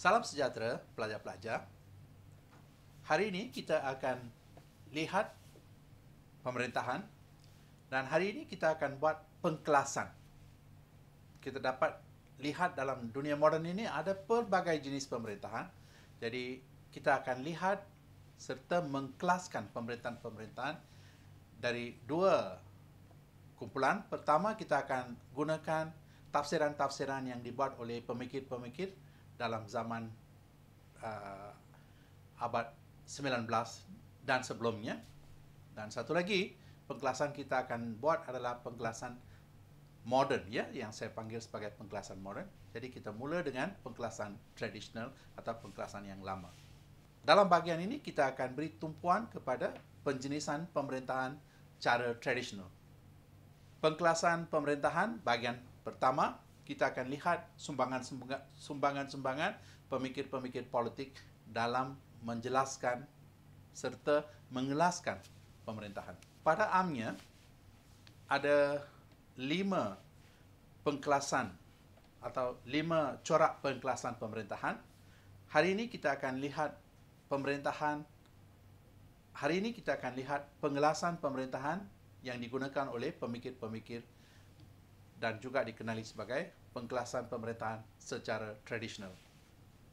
Salam sejahtera pelajar-pelajar. Hari ini kita akan lihat pemerintahan dan hari ini kita akan buat pengkelasan. Kita dapat lihat dalam dunia moden ini ada pelbagai jenis pemerintahan. Jadi kita akan lihat serta mengkelaskan pemerintahan-pemerintahan dari dua kumpulan. Pertama kita akan gunakan tafsiran-tafsiran yang dibuat oleh pemikir-pemikir dalam zaman uh, abad 19 dan sebelumnya. Dan satu lagi, pengkelasan kita akan buat adalah pengkelasan modern ya yang saya panggil sebagai pengkelasan modern. Jadi kita mula dengan pengkelasan tradisional atau pengkelasan yang lama. Dalam bahagian ini kita akan beri tumpuan kepada penjenisan pemerintahan cara tradisional. Pengkelasan pemerintahan bahagian pertama kita akan lihat sumbangan-sumbangan pemikir-pemikir politik dalam menjelaskan serta mengelaskan pemerintahan. Pada amnya, ada lima pengkelasan atau lima corak pengkelasan pemerintahan. Hari ini kita akan lihat pemerintahan Hari ini kita akan lihat pengelasan pemerintahan yang digunakan oleh pemikir-pemikir dan juga dikenali sebagai pengkelasan pemerintahan secara tradisional.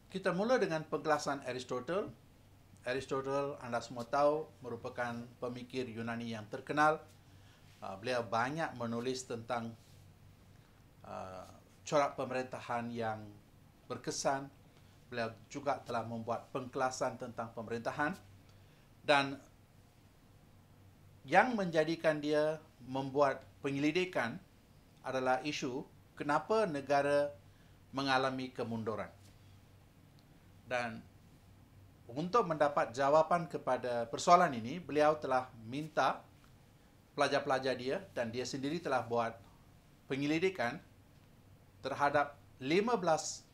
Kita mula dengan pengkelasan Aristotle. Aristotle anda semua tahu merupakan pemikir Yunani yang terkenal. Ah, beliau banyak menulis tentang ah, corak pemerintahan yang berkesan. Beliau juga telah membuat pengkelasan tentang pemerintahan dan yang menjadikan dia membuat penyelidikan adalah isu kenapa negara mengalami kemunduran. Dan untuk mendapat jawapan kepada persoalan ini, beliau telah minta pelajar-pelajar dia dan dia sendiri telah buat penyelidikan terhadap 15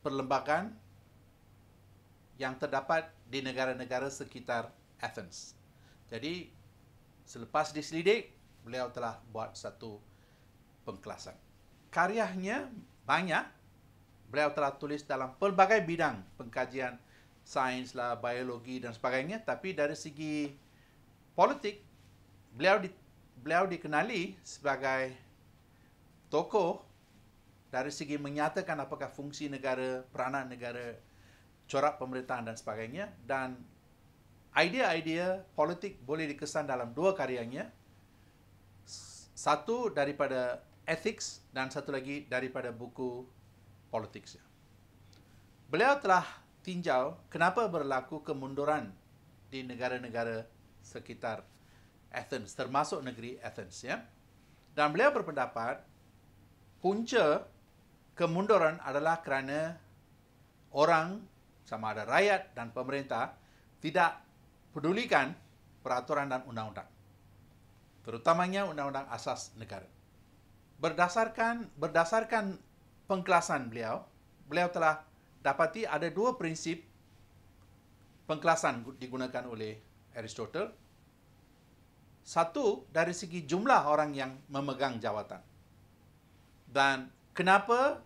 perlembagaan yang terdapat di negara-negara sekitar Athens. Jadi selepas diselidik, beliau telah buat satu pengkelasan. Karyanya banyak. Beliau telah tulis dalam pelbagai bidang pengkajian sains lah, biologi dan sebagainya. Tapi dari segi politik, beliau di, beliau dikenali sebagai tokoh dari segi menyatakan apakah fungsi negara, peranan negara, corak pemerintahan dan sebagainya. Dan idea-idea politik boleh dikesan dalam dua karyanya. Satu daripada Ethics dan satu lagi daripada buku Politics. Beliau telah tinjau kenapa berlaku kemunduran di negara-negara sekitar Athens, termasuk negeri Athens. Ya. Dan beliau berpendapat punca kemunduran adalah kerana orang sama ada rakyat dan pemerintah tidak pedulikan peraturan dan undang-undang. Terutamanya undang-undang asas negara berdasarkan berdasarkan pengklasan beliau, beliau telah dapati ada dua prinsip pengklasan digunakan oleh Aristotle. Satu dari segi jumlah orang yang memegang jawatan. Dan kenapa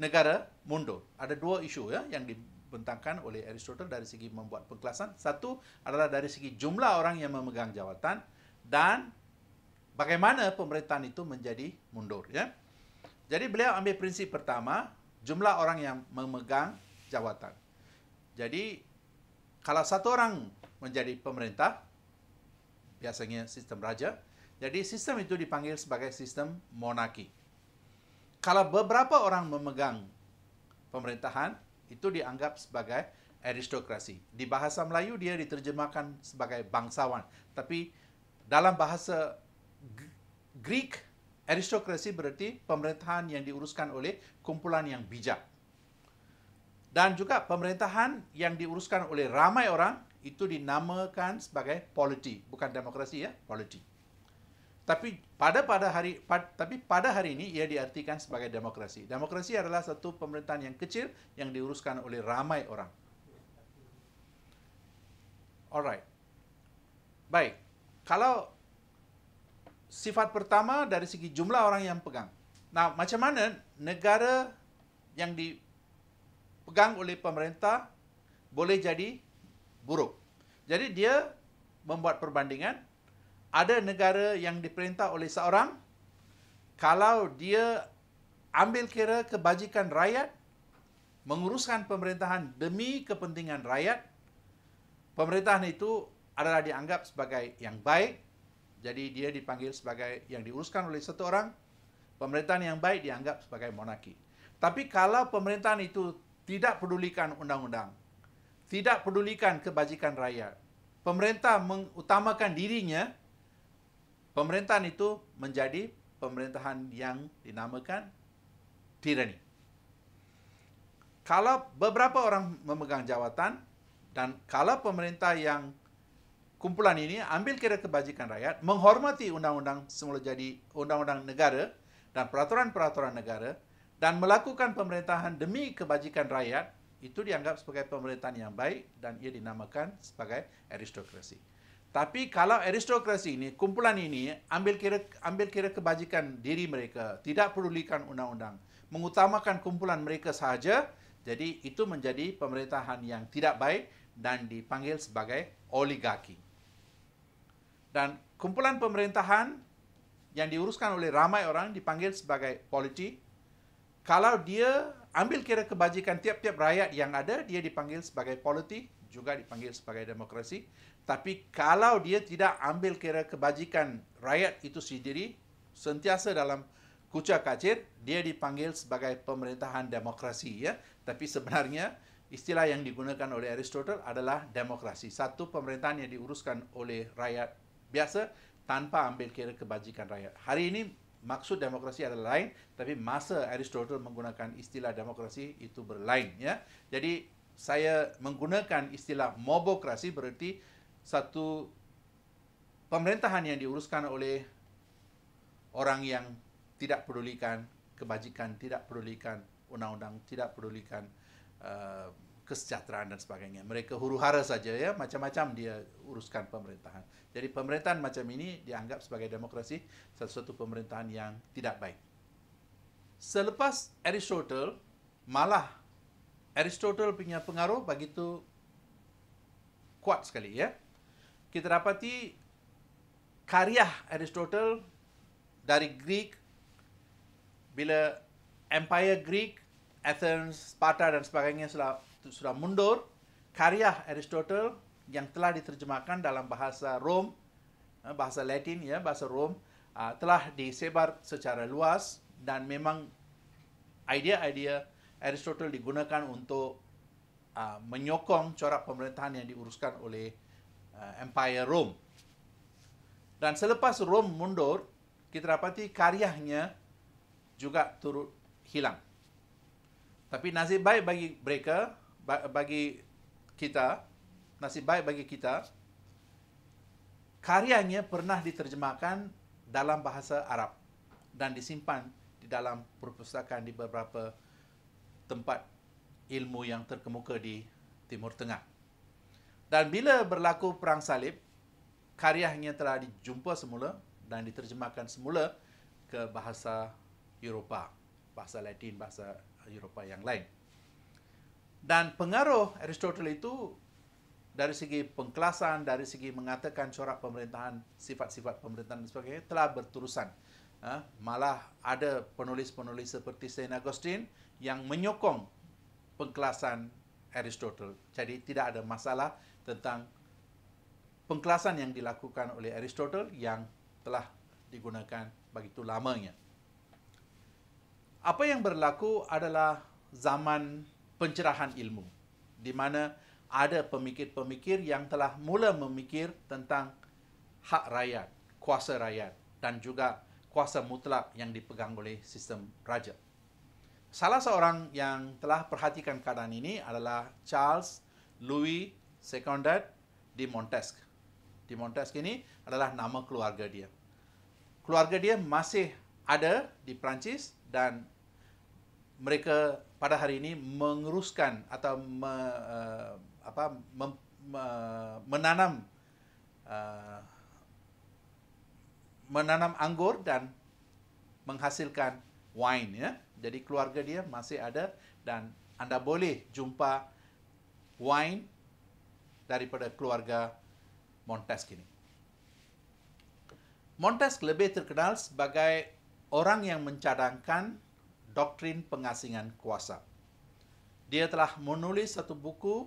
negara mundur? Ada dua isu ya yang dibentangkan oleh Aristotle dari segi membuat pengklasan. Satu adalah dari segi jumlah orang yang memegang jawatan dan bagaimana pemerintahan itu menjadi mundur ya. Jadi beliau ambil prinsip pertama, jumlah orang yang memegang jawatan. Jadi kalau satu orang menjadi pemerintah biasanya sistem raja, jadi sistem itu dipanggil sebagai sistem monarki. Kalau beberapa orang memegang pemerintahan itu dianggap sebagai aristokrasi. Di bahasa Melayu dia diterjemahkan sebagai bangsawan, tapi dalam bahasa Greek aristokrasi berarti pemerintahan yang diuruskan oleh kumpulan yang bijak. Dan juga pemerintahan yang diuruskan oleh ramai orang itu dinamakan sebagai polity, bukan demokrasi ya, polity. Tapi pada pada hari pad, tapi pada hari ini ia diartikan sebagai demokrasi. Demokrasi adalah satu pemerintahan yang kecil yang diuruskan oleh ramai orang. Alright. Baik. Kalau sifat pertama dari segi jumlah orang yang pegang. Nah, macam mana negara yang dipegang oleh pemerintah boleh jadi buruk? Jadi dia membuat perbandingan ada negara yang diperintah oleh seorang kalau dia ambil kira kebajikan rakyat menguruskan pemerintahan demi kepentingan rakyat pemerintahan itu adalah dianggap sebagai yang baik jadi dia dipanggil sebagai yang diuruskan oleh satu orang. Pemerintahan yang baik dianggap sebagai monarki. Tapi kalau pemerintahan itu tidak pedulikan undang-undang, tidak pedulikan kebajikan rakyat, pemerintah mengutamakan dirinya, pemerintahan itu menjadi pemerintahan yang dinamakan tirani. Kalau beberapa orang memegang jawatan dan kalau pemerintah yang kumpulan ini ambil kira kebajikan rakyat, menghormati undang-undang semula jadi undang-undang negara dan peraturan-peraturan negara dan melakukan pemerintahan demi kebajikan rakyat, itu dianggap sebagai pemerintahan yang baik dan ia dinamakan sebagai aristokrasi. Tapi kalau aristokrasi ini, kumpulan ini ambil kira ambil kira kebajikan diri mereka, tidak perlulikan undang-undang, mengutamakan kumpulan mereka sahaja, jadi itu menjadi pemerintahan yang tidak baik dan dipanggil sebagai oligarki. Dan kumpulan pemerintahan yang diuruskan oleh ramai orang dipanggil sebagai polity. Kalau dia ambil kira kebajikan tiap-tiap rakyat yang ada, dia dipanggil sebagai polity, juga dipanggil sebagai demokrasi. Tapi kalau dia tidak ambil kira kebajikan rakyat itu sendiri, sentiasa dalam kuca kacir, dia dipanggil sebagai pemerintahan demokrasi. Ya. Tapi sebenarnya istilah yang digunakan oleh Aristotle adalah demokrasi. Satu pemerintahan yang diuruskan oleh rakyat biasa tanpa ambil kira kebajikan rakyat. Hari ini maksud demokrasi adalah lain, tapi masa Aristotle menggunakan istilah demokrasi itu berlain. Ya. Jadi saya menggunakan istilah mobokrasi berarti satu pemerintahan yang diuruskan oleh orang yang tidak pedulikan kebajikan, tidak pedulikan undang-undang, tidak pedulikan uh, kesejahteraan dan sebagainya. Mereka huru-hara saja ya, macam-macam dia uruskan pemerintahan. Jadi pemerintahan macam ini dianggap sebagai demokrasi sesuatu pemerintahan yang tidak baik. Selepas Aristotle, malah Aristotle punya pengaruh begitu kuat sekali ya. Kita dapati karya Aristotle dari Greek bila Empire Greek Athens, Sparta dan sebagainya sudah sudah mundur karya Aristotle yang telah diterjemahkan dalam bahasa Rom eh, bahasa Latin ya bahasa Rom ah, telah disebar secara luas dan memang idea-idea Aristotle digunakan untuk ah, menyokong corak pemerintahan yang diuruskan oleh eh, Empire Rom. Dan selepas Rom mundur, kita dapati karyanya juga turut hilang. Tapi nasib baik bagi mereka, bagi kita, nasib baik bagi kita, karyanya pernah diterjemahkan dalam bahasa Arab dan disimpan di dalam perpustakaan di beberapa tempat ilmu yang terkemuka di Timur Tengah. Dan bila berlaku Perang Salib, karyanya telah dijumpa semula dan diterjemahkan semula ke bahasa Eropah, bahasa Latin, bahasa Eropah yang lain. Dan pengaruh Aristotle itu dari segi pengkelasan, dari segi mengatakan corak pemerintahan, sifat-sifat pemerintahan dan sebagainya telah berterusan. Ha? Malah ada penulis-penulis seperti Saint Augustine yang menyokong pengkelasan Aristotle. Jadi tidak ada masalah tentang pengkelasan yang dilakukan oleh Aristotle yang telah digunakan begitu lamanya. Apa yang berlaku adalah zaman pencerahan ilmu di mana ada pemikir-pemikir yang telah mula memikir tentang hak rakyat, kuasa rakyat dan juga kuasa mutlak yang dipegang oleh sistem raja. Salah seorang yang telah perhatikan keadaan ini adalah Charles Louis Secondet di Montesque. Di Montesque ini adalah nama keluarga dia. Keluarga dia masih ada di Perancis dan mereka pada hari ini menguruskan atau me, uh, apa mem, me, menanam uh, menanam anggur dan menghasilkan wine ya. Jadi keluarga dia masih ada dan anda boleh jumpa wine daripada keluarga Montes ini. Montes lebih terkenal sebagai orang yang mencadangkan doktrin pengasingan kuasa. Dia telah menulis satu buku,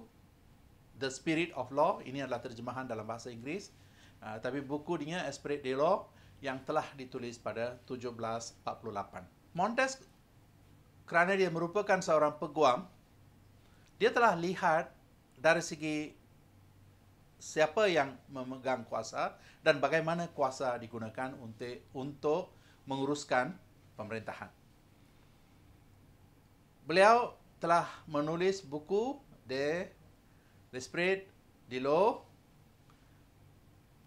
The Spirit of Law. Ini adalah terjemahan dalam bahasa Inggeris. Uh, tapi buku dia, Spirit of Law, yang telah ditulis pada 1748. Montes, kerana dia merupakan seorang peguam, dia telah lihat dari segi siapa yang memegang kuasa dan bagaimana kuasa digunakan untuk, untuk menguruskan pemerintahan. Beliau telah menulis buku The Lesprit de Lo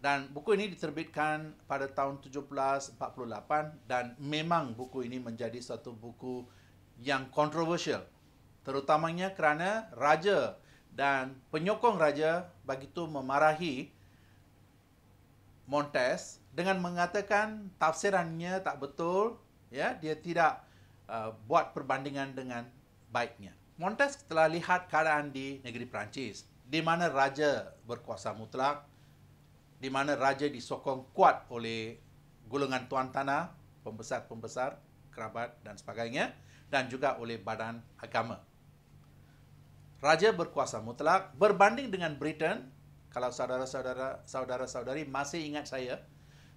dan buku ini diterbitkan pada tahun 1748 dan memang buku ini menjadi satu buku yang kontroversial terutamanya kerana raja dan penyokong raja begitu memarahi Montes dengan mengatakan tafsirannya tak betul ya dia tidak Uh, buat perbandingan dengan baiknya. Montes telah lihat keadaan di negeri Perancis, di mana raja berkuasa mutlak, di mana raja disokong kuat oleh golongan tuan tanah, pembesar-pembesar, kerabat dan sebagainya, dan juga oleh badan agama. Raja berkuasa mutlak berbanding dengan Britain, kalau saudara-saudara saudara-saudari masih ingat saya,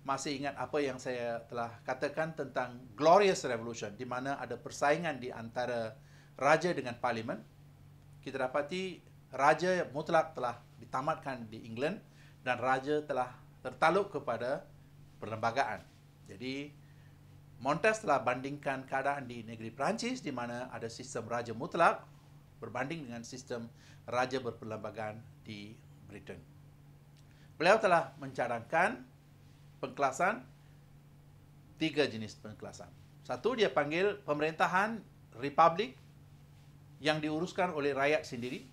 masih ingat apa yang saya telah katakan tentang Glorious Revolution di mana ada persaingan di antara raja dengan parlimen. Kita dapati raja mutlak telah ditamatkan di England dan raja telah tertaluk kepada perlembagaan. Jadi Montes telah bandingkan keadaan di negeri Perancis di mana ada sistem raja mutlak berbanding dengan sistem raja berperlembagaan di Britain. Beliau telah mencadangkan pengkelasan tiga jenis pengkelasan. Satu dia panggil pemerintahan republik yang diuruskan oleh rakyat sendiri.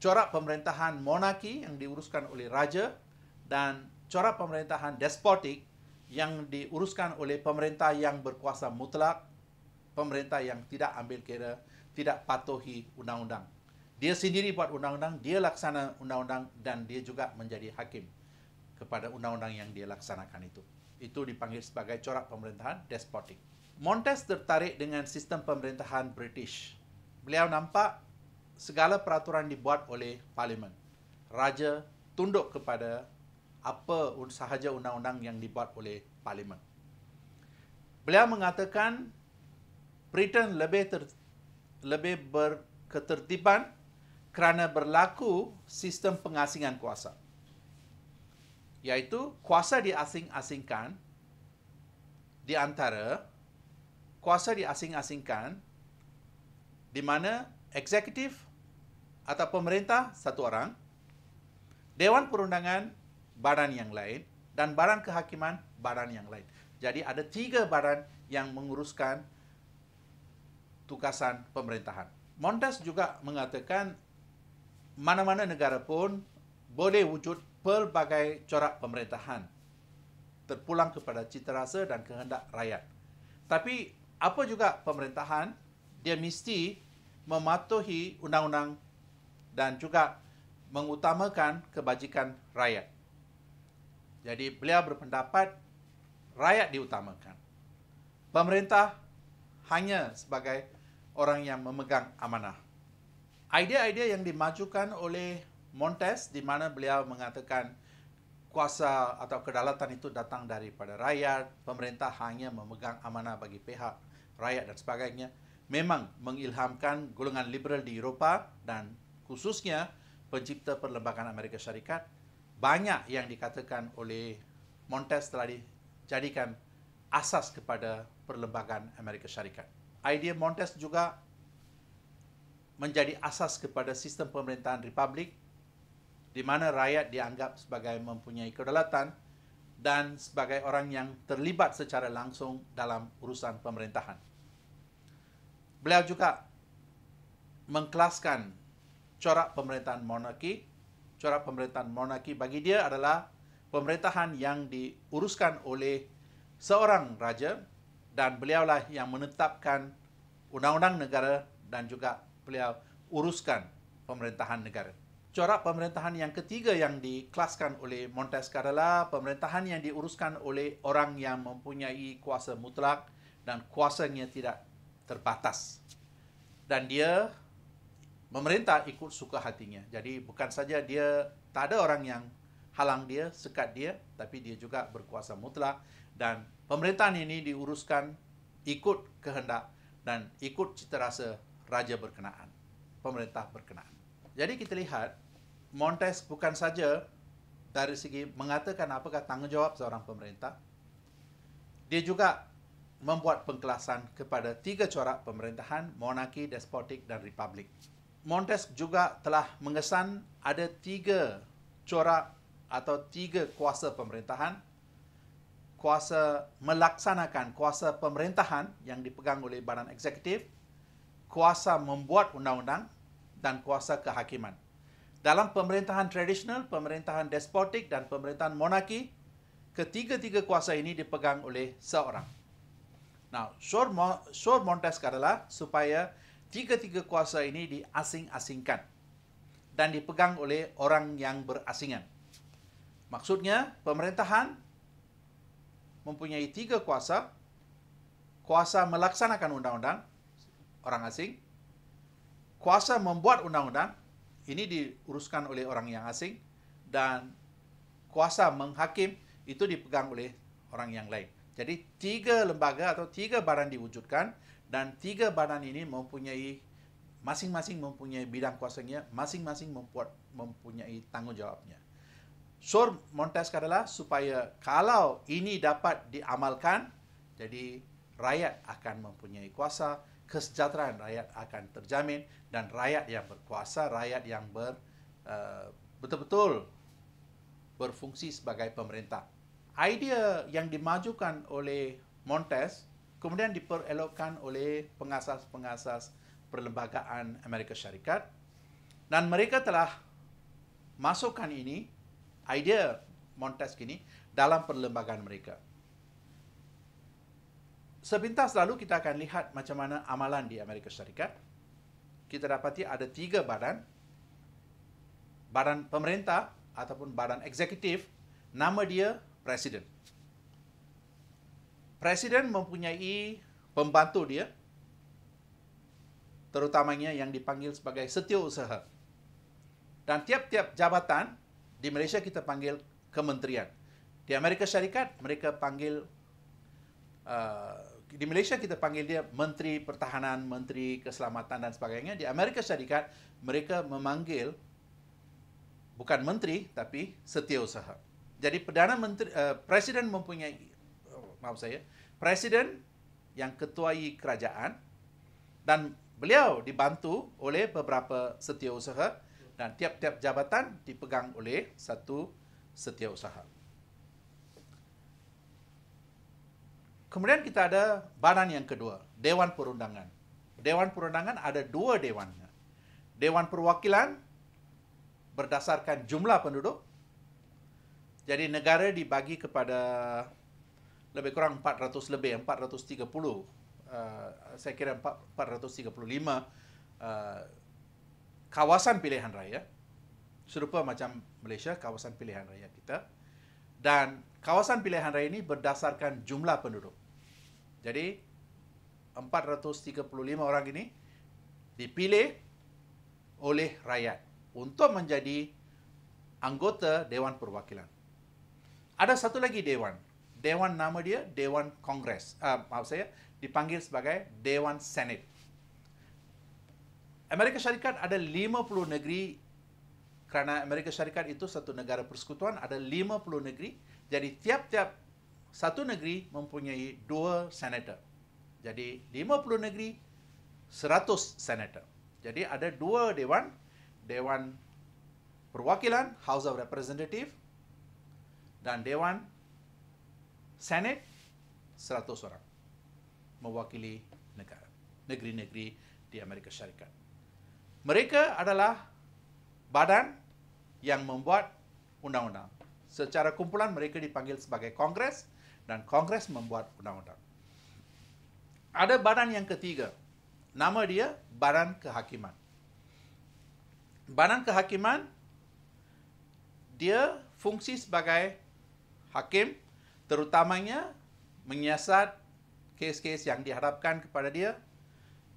Corak pemerintahan monarki yang diuruskan oleh raja dan corak pemerintahan despotik yang diuruskan oleh pemerintah yang berkuasa mutlak, pemerintah yang tidak ambil kira, tidak patuhi undang-undang. Dia sendiri buat undang-undang, dia laksana undang-undang dan dia juga menjadi hakim kepada undang-undang yang dia laksanakan itu. Itu dipanggil sebagai corak pemerintahan despotik. Montes tertarik dengan sistem pemerintahan British. Beliau nampak segala peraturan dibuat oleh parlimen. Raja tunduk kepada apa sahaja undang-undang yang dibuat oleh parlimen. Beliau mengatakan Britain lebih ter, lebih berketertiban kerana berlaku sistem pengasingan kuasa iaitu kuasa diasing-asingkan di antara kuasa diasing-asingkan di mana eksekutif atau pemerintah satu orang, dewan perundangan badan yang lain dan badan kehakiman badan yang lain. Jadi ada tiga badan yang menguruskan tugasan pemerintahan. Montes juga mengatakan mana-mana negara pun boleh wujud pelbagai corak pemerintahan terpulang kepada cita rasa dan kehendak rakyat. Tapi apa juga pemerintahan, dia mesti mematuhi undang-undang dan juga mengutamakan kebajikan rakyat. Jadi beliau berpendapat rakyat diutamakan. Pemerintah hanya sebagai orang yang memegang amanah. Idea-idea yang dimajukan oleh Montes di mana beliau mengatakan kuasa atau kedaulatan itu datang daripada rakyat, pemerintah hanya memegang amanah bagi pihak rakyat dan sebagainya, memang mengilhamkan golongan liberal di Eropah dan khususnya pencipta perlembagaan Amerika Syarikat. Banyak yang dikatakan oleh Montes telah dijadikan asas kepada perlembagaan Amerika Syarikat. Idea Montes juga menjadi asas kepada sistem pemerintahan Republik di mana rakyat dianggap sebagai mempunyai kedaulatan dan sebagai orang yang terlibat secara langsung dalam urusan pemerintahan. Beliau juga mengklaskan corak pemerintahan monarki. Corak pemerintahan monarki bagi dia adalah pemerintahan yang diuruskan oleh seorang raja dan beliaulah yang menetapkan undang-undang negara dan juga beliau uruskan pemerintahan negara corak pemerintahan yang ketiga yang dikelaskan oleh Montes adalah pemerintahan yang diuruskan oleh orang yang mempunyai kuasa mutlak dan kuasanya tidak terbatas. Dan dia memerintah ikut suka hatinya. Jadi bukan saja dia tak ada orang yang halang dia, sekat dia, tapi dia juga berkuasa mutlak dan pemerintahan ini diuruskan ikut kehendak dan ikut citarasa raja berkenaan, pemerintah berkenaan. Jadi kita lihat Montes bukan saja dari segi mengatakan apakah tanggungjawab seorang pemerintah. Dia juga membuat pengkelasan kepada tiga corak pemerintahan, monarki, despotik dan republik. Montes juga telah mengesan ada tiga corak atau tiga kuasa pemerintahan. Kuasa melaksanakan kuasa pemerintahan yang dipegang oleh badan eksekutif, kuasa membuat undang-undang dan kuasa kehakiman. Dalam pemerintahan tradisional, pemerintahan despotik dan pemerintahan monarki, ketiga-tiga kuasa ini dipegang oleh seorang. Now, Shor montes adalah supaya tiga-tiga kuasa ini diasing-asingkan dan dipegang oleh orang yang berasingan. Maksudnya, pemerintahan mempunyai tiga kuasa, kuasa melaksanakan undang-undang, orang asing, kuasa membuat undang-undang ini diuruskan oleh orang yang asing dan kuasa menghakim itu dipegang oleh orang yang lain. Jadi tiga lembaga atau tiga badan diwujudkan dan tiga badan ini mempunyai masing-masing mempunyai bidang kuasanya, masing-masing mempunyai tanggungjawabnya. Sur Montes adalah supaya kalau ini dapat diamalkan, jadi rakyat akan mempunyai kuasa, kesejahteraan rakyat akan terjamin dan rakyat yang berkuasa, rakyat yang ber, uh, betul-betul berfungsi sebagai pemerintah. Idea yang dimajukan oleh Montes kemudian diperelokkan oleh pengasas-pengasas perlembagaan Amerika Syarikat dan mereka telah masukkan ini, idea Montes ini dalam perlembagaan mereka. Sepintas selalu kita akan lihat macam mana amalan di Amerika Syarikat. Kita dapati ada tiga badan. Badan pemerintah ataupun badan eksekutif. Nama dia Presiden. Presiden mempunyai pembantu dia. Terutamanya yang dipanggil sebagai setiausaha. Dan tiap-tiap jabatan di Malaysia kita panggil kementerian. Di Amerika Syarikat mereka panggil uh, di Malaysia kita panggil dia Menteri Pertahanan, Menteri Keselamatan dan sebagainya. Di Amerika Syarikat mereka memanggil bukan menteri tapi setiausaha. Jadi perdana menteri uh, presiden mempunyai uh, maaf saya, presiden yang ketuai kerajaan dan beliau dibantu oleh beberapa setiausaha dan tiap-tiap jabatan dipegang oleh satu setiausaha. Kemudian kita ada badan yang kedua, Dewan Perundangan. Dewan Perundangan ada dua dewannya. Dewan Perwakilan berdasarkan jumlah penduduk. Jadi negara dibagi kepada lebih kurang 400 lebih, 430. Uh, eh, saya kira 435 uh, eh, kawasan pilihan raya. Serupa macam Malaysia, kawasan pilihan raya kita. Dan kawasan pilihan raya ini berdasarkan jumlah penduduk. Jadi 435 orang ini dipilih oleh rakyat untuk menjadi anggota Dewan Perwakilan. Ada satu lagi dewan. Dewan nama dia Dewan Kongres. Uh, maaf saya, dipanggil sebagai Dewan Senate. Amerika Syarikat ada 50 negeri kerana Amerika Syarikat itu satu negara persekutuan ada 50 negeri. Jadi tiap-tiap satu negeri mempunyai dua senator. Jadi 50 negeri 100 senator. Jadi ada dua dewan, dewan perwakilan House of Representatives dan dewan Senate 100 orang mewakili negara, negeri-negeri di Amerika Syarikat. Mereka adalah badan yang membuat undang-undang. Secara kumpulan mereka dipanggil sebagai Kongres dan Kongres membuat undang-undang. Ada badan yang ketiga. Nama dia Badan Kehakiman. Badan Kehakiman dia fungsi sebagai hakim terutamanya menyiasat kes-kes yang diharapkan kepada dia.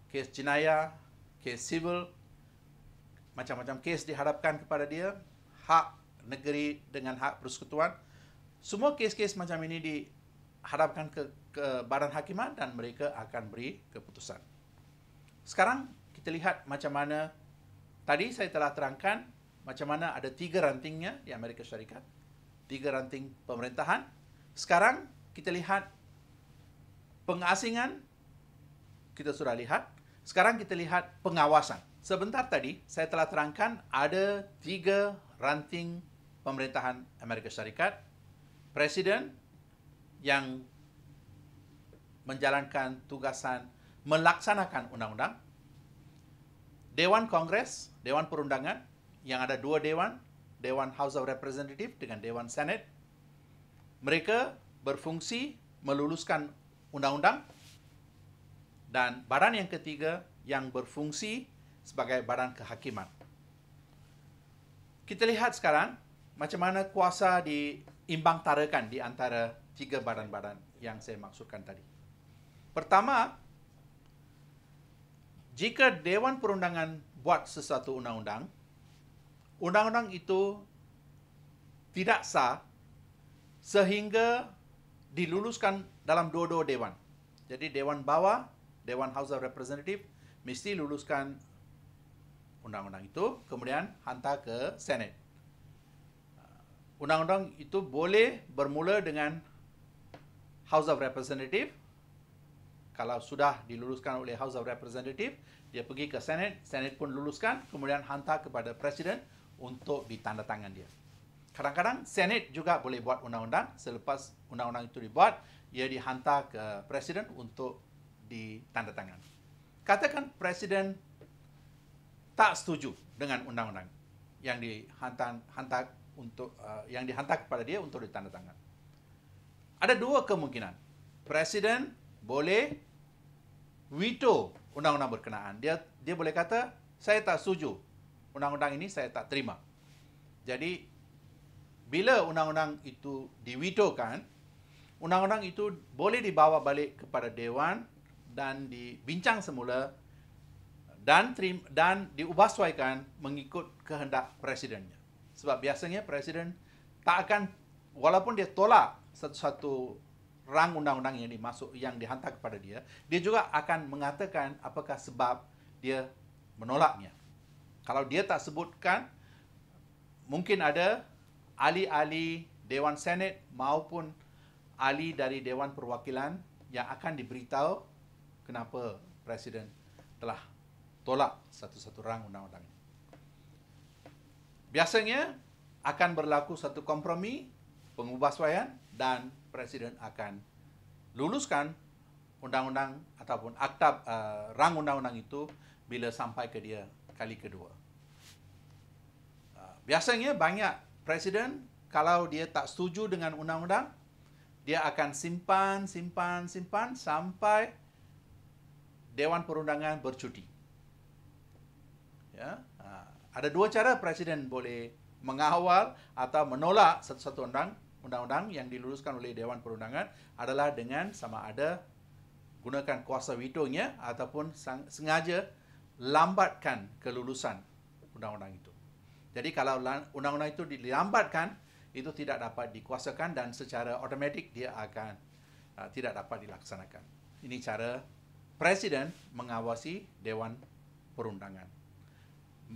Kes jenayah, kes sivil, macam-macam kes diharapkan kepada dia. Hak negeri dengan hak persekutuan. Semua kes-kes macam ini di, hadapkan ke, ke badan hakiman dan mereka akan beri keputusan. Sekarang kita lihat macam mana tadi saya telah terangkan macam mana ada tiga rantingnya di Amerika Syarikat. Tiga ranting pemerintahan. Sekarang kita lihat pengasingan kita sudah lihat. Sekarang kita lihat pengawasan. Sebentar tadi saya telah terangkan ada tiga ranting pemerintahan Amerika Syarikat. Presiden, yang menjalankan tugasan melaksanakan undang-undang. Dewan Kongres, Dewan Perundangan yang ada dua dewan, Dewan House of Representatives dengan Dewan Senate. Mereka berfungsi meluluskan undang-undang dan badan yang ketiga yang berfungsi sebagai badan kehakiman. Kita lihat sekarang macam mana kuasa diimbang tarakan di antara tiga badan-badan yang saya maksudkan tadi. Pertama, jika Dewan Perundangan buat sesuatu undang-undang, undang-undang itu tidak sah sehingga diluluskan dalam dua-dua Dewan. Jadi Dewan Bawah, Dewan House of Representative, mesti luluskan undang-undang itu, kemudian hantar ke Senat. Undang-undang itu boleh bermula dengan House of Representative. Kalau sudah diluluskan oleh House of Representative, dia pergi ke Senate, Senate pun luluskan, kemudian hantar kepada Presiden untuk ditandatangan dia. Kadang-kadang Senate juga boleh buat undang-undang selepas undang-undang itu dibuat, ia dihantar ke Presiden untuk ditandatangan. Katakan Presiden tak setuju dengan undang-undang yang dihantar untuk uh, yang dihantar kepada dia untuk ditandatangan ada dua kemungkinan. Presiden boleh veto undang-undang berkenaan. Dia dia boleh kata saya tak setuju undang-undang ini saya tak terima. Jadi bila undang-undang itu diwitokan, undang-undang itu boleh dibawa balik kepada dewan dan dibincang semula dan terim, dan diubahsuaikan mengikut kehendak presidennya. Sebab biasanya presiden tak akan walaupun dia tolak satu-satu rang undang-undang yang dimasuk yang dihantar kepada dia, dia juga akan mengatakan apakah sebab dia menolaknya. Kalau dia tak sebutkan, mungkin ada ahli-ahli Dewan Senat maupun ahli dari Dewan Perwakilan yang akan diberitahu kenapa Presiden telah tolak satu-satu rang undang-undang Biasanya akan berlaku satu kompromi pengubahsuaian dan presiden akan luluskan undang-undang ataupun akta uh, rang undang-undang itu bila sampai ke dia kali kedua. Uh, biasanya banyak presiden kalau dia tak setuju dengan undang-undang dia akan simpan, simpan, simpan sampai Dewan Perundangan bercuti. Ya, eh, ada dua cara presiden boleh mengawal atau menolak satu-satu undang undang-undang yang diluluskan oleh Dewan Perundangan adalah dengan sama ada gunakan kuasa vetonya ataupun sengaja lambatkan kelulusan undang-undang itu. Jadi kalau undang-undang itu dilambatkan, itu tidak dapat dikuasakan dan secara automatik dia akan uh, tidak dapat dilaksanakan. Ini cara presiden mengawasi dewan perundangan.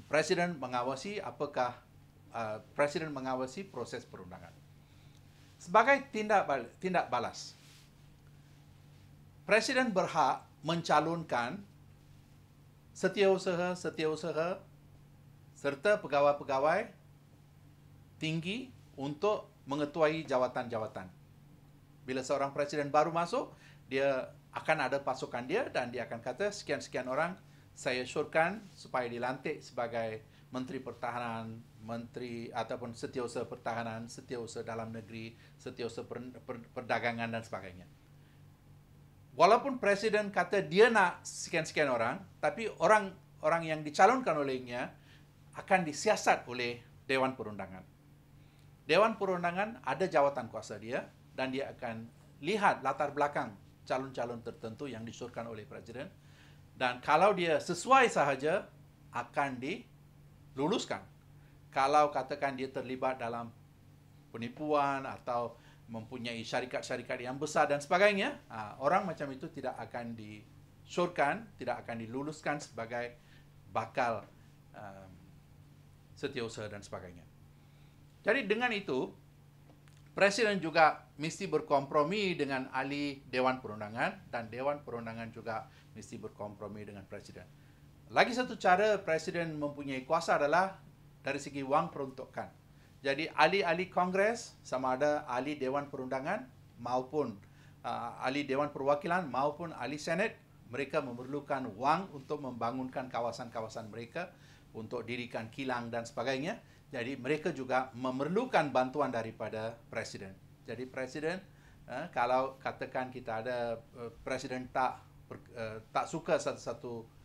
Presiden mengawasi apakah uh, presiden mengawasi proses perundangan sebagai tindak tindak balas presiden berhak mencalonkan setiausaha setiausaha serta pegawai-pegawai tinggi untuk mengetuai jawatan-jawatan bila seorang presiden baru masuk dia akan ada pasukan dia dan dia akan kata sekian-sekian orang saya syorkan supaya dilantik sebagai Menteri Pertahanan, Menteri ataupun setiausaha pertahanan, setiausaha dalam negeri, setiausaha per, per, perdagangan dan sebagainya. Walaupun presiden kata dia nak sekian-sekian orang, tapi orang-orang yang dicalonkan olehnya akan disiasat oleh Dewan Perundangan. Dewan Perundangan ada jawatan kuasa dia dan dia akan lihat latar belakang calon-calon tertentu yang disuruhkan oleh presiden dan kalau dia sesuai sahaja akan di luluskan kalau katakan dia terlibat dalam penipuan atau mempunyai syarikat-syarikat yang besar dan sebagainya ha, orang macam itu tidak akan disurkan tidak akan diluluskan sebagai bakal um, setiausaha dan sebagainya jadi dengan itu presiden juga mesti berkompromi dengan ahli dewan perundangan dan dewan perundangan juga mesti berkompromi dengan presiden lagi satu cara presiden mempunyai kuasa adalah dari segi wang peruntukan. Jadi ahli-ahli Kongres sama ada ahli Dewan Perundangan maupun uh, ahli Dewan Perwakilan maupun ahli Senat mereka memerlukan wang untuk membangunkan kawasan-kawasan mereka untuk dirikan kilang dan sebagainya. Jadi mereka juga memerlukan bantuan daripada presiden. Jadi presiden uh, kalau katakan kita ada uh, presiden tak uh, tak suka satu-satu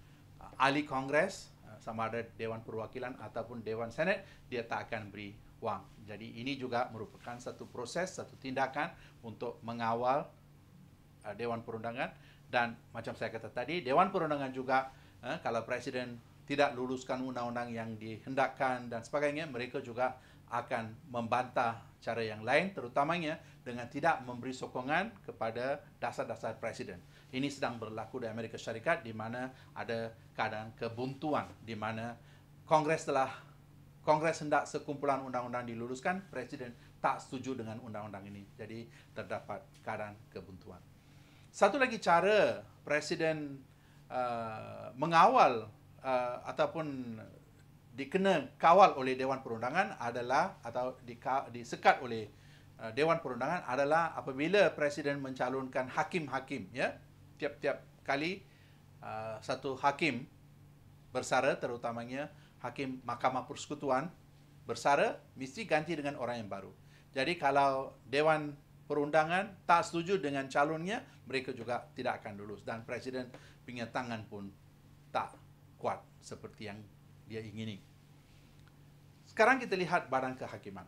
ahli Kongres eh, sama ada Dewan Perwakilan ataupun Dewan Senat dia tak akan beri wang. Jadi ini juga merupakan satu proses, satu tindakan untuk mengawal eh, Dewan Perundangan dan macam saya kata tadi Dewan Perundangan juga eh, kalau Presiden tidak luluskan undang-undang yang dihendakkan dan sebagainya mereka juga akan membantah cara yang lain terutamanya dengan tidak memberi sokongan kepada dasar-dasar presiden. Ini sedang berlaku di Amerika Syarikat di mana ada keadaan kebuntuan di mana Kongres telah Kongres hendak sekumpulan undang-undang diluluskan, presiden tak setuju dengan undang-undang ini. Jadi terdapat keadaan kebuntuan. Satu lagi cara presiden uh, mengawal uh, ataupun dikena kawal oleh Dewan Perundangan adalah atau disekat oleh uh, Dewan Perundangan adalah apabila Presiden mencalonkan hakim-hakim ya tiap-tiap kali uh, satu hakim bersara terutamanya hakim Mahkamah Persekutuan bersara mesti ganti dengan orang yang baru. Jadi kalau Dewan Perundangan tak setuju dengan calonnya, mereka juga tidak akan lulus dan Presiden punya tangan pun tak kuat seperti yang dia ingini. Sekarang kita lihat badan kehakiman.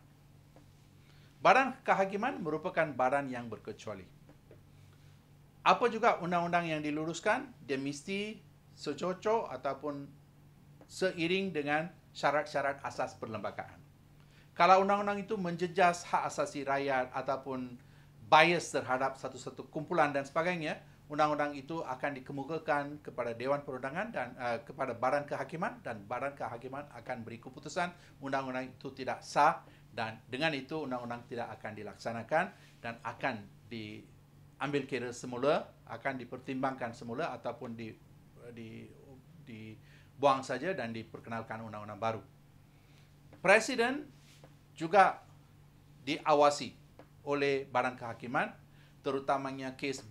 Badan kehakiman merupakan badan yang berkecuali. Apa juga undang-undang yang diluluskan dia mesti secocok ataupun seiring dengan syarat-syarat asas perlembagaan. Kalau undang-undang itu menjejas hak asasi rakyat ataupun bias terhadap satu-satu kumpulan dan sebagainya, undang-undang itu akan dikemukakan kepada Dewan Perundangan dan uh, kepada Badan Kehakiman dan Badan Kehakiman akan beri keputusan undang-undang itu tidak sah dan dengan itu undang-undang tidak akan dilaksanakan dan akan diambil kira semula akan dipertimbangkan semula ataupun di di dibuang saja dan diperkenalkan undang-undang baru. Presiden juga diawasi oleh Badan Kehakiman terutamanya kes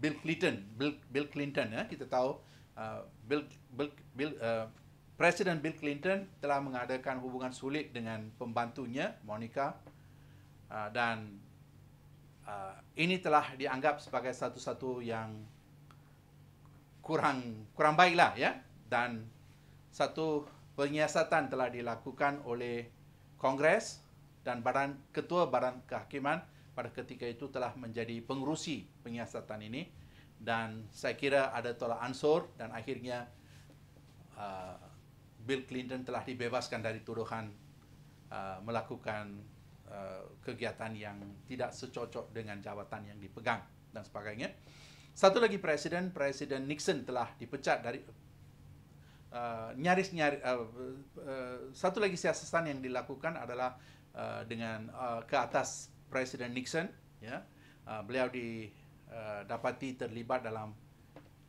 Bill Clinton, Bill, Bill Clinton ya kita tahu uh, Bill Bill, Bill uh, Presiden Bill Clinton telah mengadakan hubungan sulit dengan pembantunya Monica uh, dan uh, ini telah dianggap sebagai satu-satu yang kurang kurang baiklah ya dan satu penyiasatan telah dilakukan oleh Kongres dan badan ketua badan kehakiman pada ketika itu telah menjadi pengurusi penyiasatan ini dan saya kira ada tolak ansur dan akhirnya uh, Bill Clinton telah dibebaskan dari tuduhan uh, melakukan uh, kegiatan yang tidak secocok dengan jawatan yang dipegang dan sebagainya. Satu lagi presiden, Presiden Nixon telah dipecat dari uh, nyaris nyari uh, uh, satu lagi siasatan yang dilakukan adalah uh, dengan uh, ke atas Presiden Nixon ya uh, beliau di uh, terlibat dalam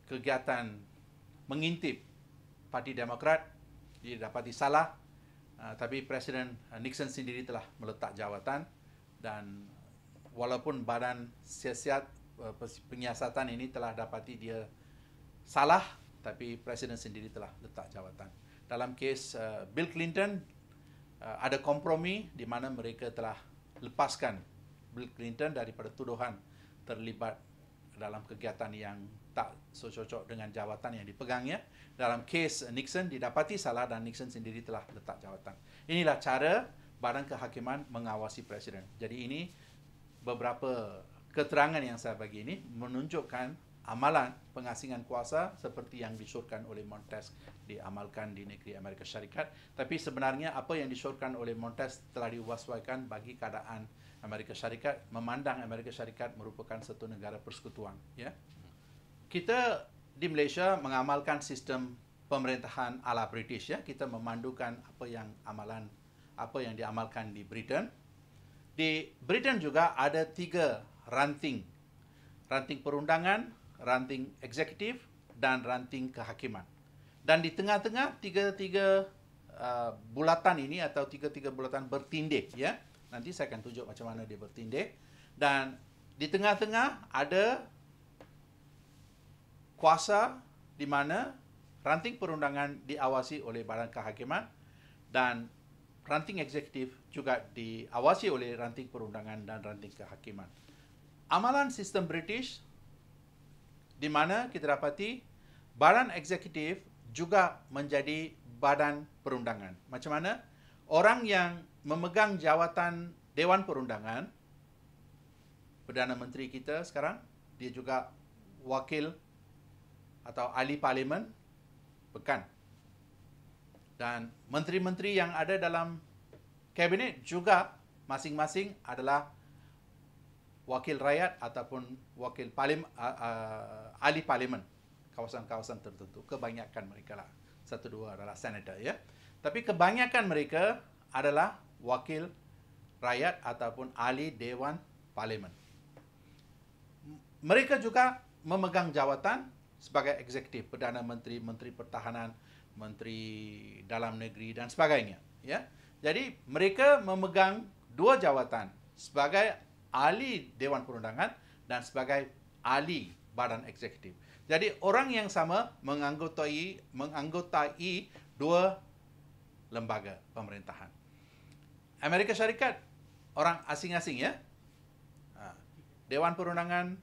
kegiatan mengintip Parti Demokrat dia dapati salah uh, tapi Presiden Nixon sendiri telah meletak jawatan dan walaupun badan siasat uh, penyiasatan ini telah dapati dia salah tapi presiden sendiri telah letak jawatan dalam kes uh, Bill Clinton uh, ada kompromi di mana mereka telah lepaskan Bill Clinton daripada tuduhan terlibat dalam kegiatan yang tak sesocok dengan jawatan yang dipegangnya. Dalam kes Nixon didapati salah dan Nixon sendiri telah letak jawatan. Inilah cara badan kehakiman mengawasi presiden. Jadi ini beberapa keterangan yang saya bagi ini menunjukkan amalan pengasingan kuasa seperti yang disyorkan oleh Montes diamalkan di negeri Amerika Syarikat. Tapi sebenarnya apa yang disyorkan oleh Montes telah diwaswaikan bagi keadaan Amerika Syarikat memandang Amerika Syarikat merupakan satu negara persekutuan. Ya? Kita di Malaysia mengamalkan sistem pemerintahan ala British. Ya? Kita memandukan apa yang amalan apa yang diamalkan di Britain. Di Britain juga ada tiga ranting. Ranting perundangan, ranting eksekutif dan ranting kehakiman. Dan di tengah-tengah tiga-tiga uh, bulatan ini atau tiga-tiga bulatan bertindih ya. Nanti saya akan tunjuk macam mana dia bertindih. Dan di tengah-tengah ada kuasa di mana ranting perundangan diawasi oleh badan kehakiman dan ranting eksekutif juga diawasi oleh ranting perundangan dan ranting kehakiman. Amalan sistem British di mana kita dapati badan eksekutif juga menjadi badan perundangan. Macam mana? Orang yang memegang jawatan Dewan Perundangan, Perdana Menteri kita sekarang, dia juga wakil atau ahli parlimen, bukan. Dan menteri-menteri yang ada dalam kabinet juga masing-masing adalah wakil rakyat ataupun wakil parlim, uh, uh, ahli parlimen kawasan-kawasan tertentu. Kebanyakan mereka lah. Satu dua adalah senator ya. Tapi kebanyakan mereka adalah wakil rakyat ataupun ahli dewan parlimen. Mereka juga memegang jawatan sebagai eksekutif, perdana menteri, menteri pertahanan, menteri dalam negeri dan sebagainya. Ya, jadi mereka memegang dua jawatan sebagai ahli Dewan Perundangan dan sebagai ahli badan eksekutif. Jadi orang yang sama menganggotai menganggotai dua lembaga pemerintahan. Amerika Syarikat orang asing-asing ya. Ha, Dewan Perundangan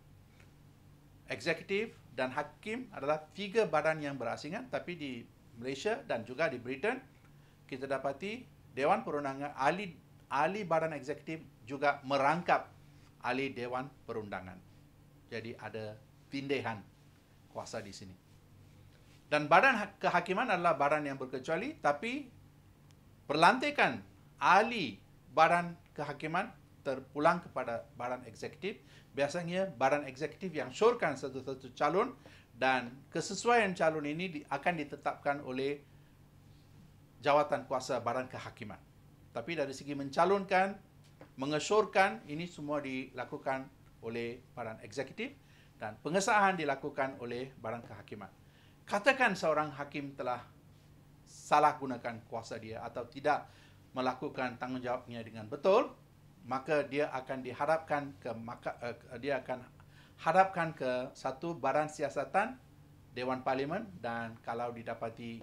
eksekutif dan hakim adalah tiga badan yang berasingan tapi di Malaysia dan juga di Britain kita dapati Dewan Perundangan ahli ahli badan eksekutif juga merangkap ahli dewan perundangan. Jadi ada pindahan kuasa di sini. Dan badan ha- kehakiman adalah badan yang berkecuali tapi perlantikan ahli badan kehakiman terpulang kepada badan eksekutif. Biasanya badan eksekutif yang syorkan satu-satu calon dan kesesuaian calon ini akan ditetapkan oleh jawatan kuasa badan kehakiman. Tapi dari segi mencalonkan, mengesyorkan ini semua dilakukan oleh badan eksekutif dan pengesahan dilakukan oleh badan kehakiman. Katakan seorang hakim telah salah gunakan kuasa dia atau tidak melakukan tanggungjawabnya dengan betul, maka dia akan diharapkan ke maka, uh, dia akan harapkan ke satu badan siasatan Dewan Parlimen dan kalau didapati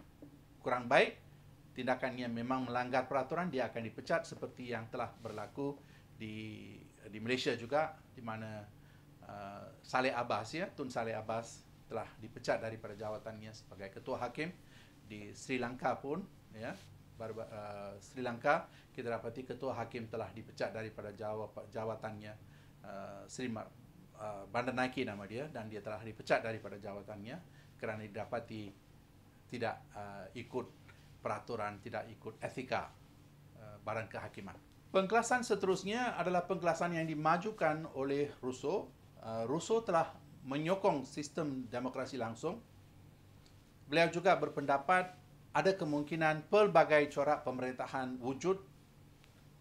kurang baik tindakan yang memang melanggar peraturan dia akan dipecat seperti yang telah berlaku di di Malaysia juga di mana uh, Saleh Abbas ya Tun Saleh Abbas telah dipecat daripada jawatannya sebagai ketua hakim di Sri Lanka pun ya baru uh, Sri Lanka kita dapati ketua hakim telah dipecat daripada jawatannya uh, Sri Mar- Uh, Bandar Naiki nama dia dan dia telah dipecat daripada jawatannya kerana didapati tidak uh, ikut peraturan, tidak ikut etika eh, barang kehakiman. Pengkelasan seterusnya adalah pengkelasan yang dimajukan oleh Rousseau. Eh, Rousseau telah menyokong sistem demokrasi langsung. Beliau juga berpendapat ada kemungkinan pelbagai corak pemerintahan wujud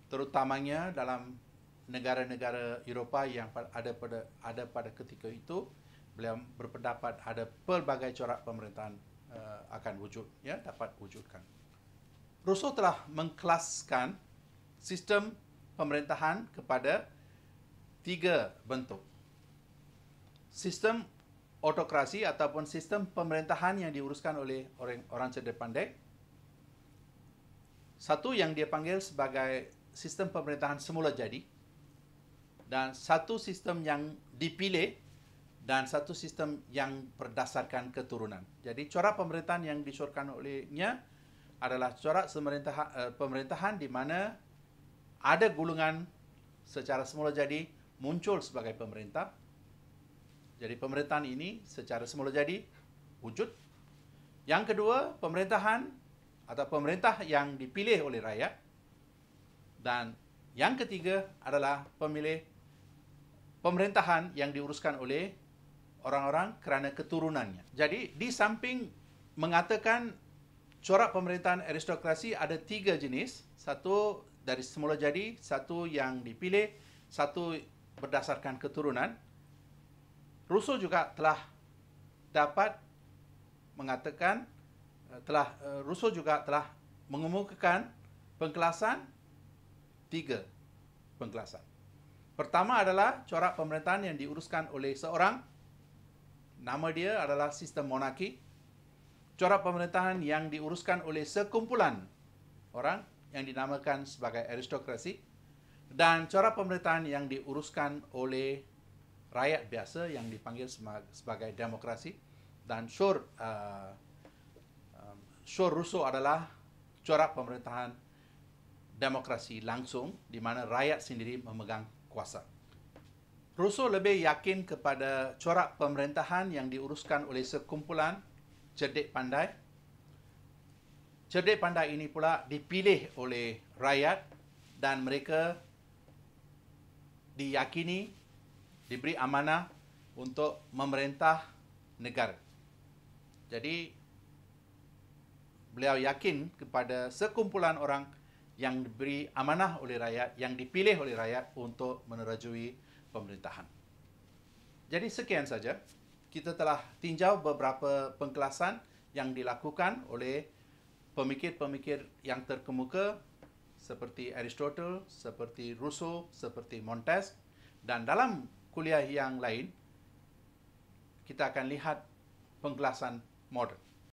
terutamanya dalam negara-negara Eropah yang ada pada ada pada ketika itu beliau berpendapat ada pelbagai corak pemerintahan eh, akan wujud ya dapat wujudkan Rousseau telah mengklaskan sistem pemerintahan kepada tiga bentuk. Sistem otokrasi ataupun sistem pemerintahan yang diuruskan oleh orang, orang cerdik pandai. Satu yang dia panggil sebagai sistem pemerintahan semula jadi dan satu sistem yang dipilih dan satu sistem yang berdasarkan keturunan. Jadi corak pemerintahan yang disuruhkan olehnya adalah corak uh, pemerintahan di mana ada gulungan secara semula jadi muncul sebagai pemerintah. Jadi pemerintahan ini secara semula jadi wujud. Yang kedua, pemerintahan atau pemerintah yang dipilih oleh rakyat. Dan yang ketiga adalah pemilih pemerintahan yang diuruskan oleh orang-orang kerana keturunannya. Jadi di samping mengatakan corak pemerintahan aristokrasi ada tiga jenis. Satu dari semula jadi, satu yang dipilih, satu berdasarkan keturunan. Rousseau juga telah dapat mengatakan, eh, telah eh, Rousseau juga telah mengemukakan pengkelasan tiga pengkelasan. Pertama adalah corak pemerintahan yang diuruskan oleh seorang Nama dia adalah sistem monarki corak pemerintahan yang diuruskan oleh sekumpulan orang yang dinamakan sebagai aristokrasi dan corak pemerintahan yang diuruskan oleh rakyat biasa yang dipanggil sebagai demokrasi dan syur uh, um, syur rusuh adalah corak pemerintahan demokrasi langsung di mana rakyat sendiri memegang kuasa. Rousseau lebih yakin kepada corak pemerintahan yang diuruskan oleh sekumpulan cerdik pandai. Cerdik pandai ini pula dipilih oleh rakyat dan mereka diyakini diberi amanah untuk memerintah negara. Jadi beliau yakin kepada sekumpulan orang yang diberi amanah oleh rakyat, yang dipilih oleh rakyat untuk menerajui pemerintahan. Jadi sekian saja kita telah tinjau beberapa pengkelasan yang dilakukan oleh pemikir-pemikir yang terkemuka seperti Aristotle, seperti Rousseau, seperti Montes, dan dalam kuliah yang lain kita akan lihat pengkelasan modern.